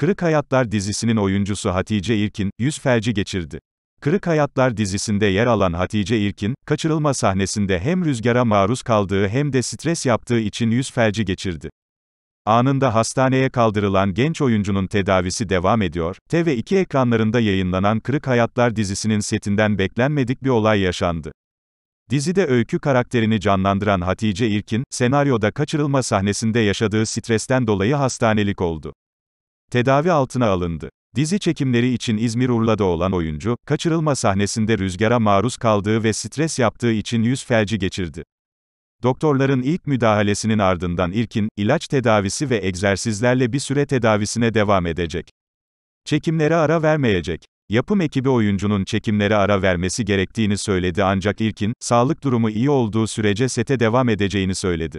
Kırık Hayatlar dizisinin oyuncusu Hatice İrkin, yüz felci geçirdi. Kırık Hayatlar dizisinde yer alan Hatice İrkin, kaçırılma sahnesinde hem rüzgara maruz kaldığı hem de stres yaptığı için yüz felci geçirdi. Anında hastaneye kaldırılan genç oyuncunun tedavisi devam ediyor. TV2 ekranlarında yayınlanan Kırık Hayatlar dizisinin setinden beklenmedik bir olay yaşandı. Dizide öykü karakterini canlandıran Hatice İrkin, senaryoda kaçırılma sahnesinde yaşadığı stresten dolayı hastanelik oldu. Tedavi altına alındı. Dizi çekimleri için İzmir-Urla'da olan oyuncu, kaçırılma sahnesinde rüzgara maruz kaldığı ve stres yaptığı için yüz felci geçirdi. Doktorların ilk müdahalesinin ardından İlkin, ilaç tedavisi ve egzersizlerle bir süre tedavisine devam edecek. Çekimlere ara vermeyecek. Yapım ekibi oyuncunun çekimlere ara vermesi gerektiğini söyledi ancak İlkin, sağlık durumu iyi olduğu sürece sete devam edeceğini söyledi.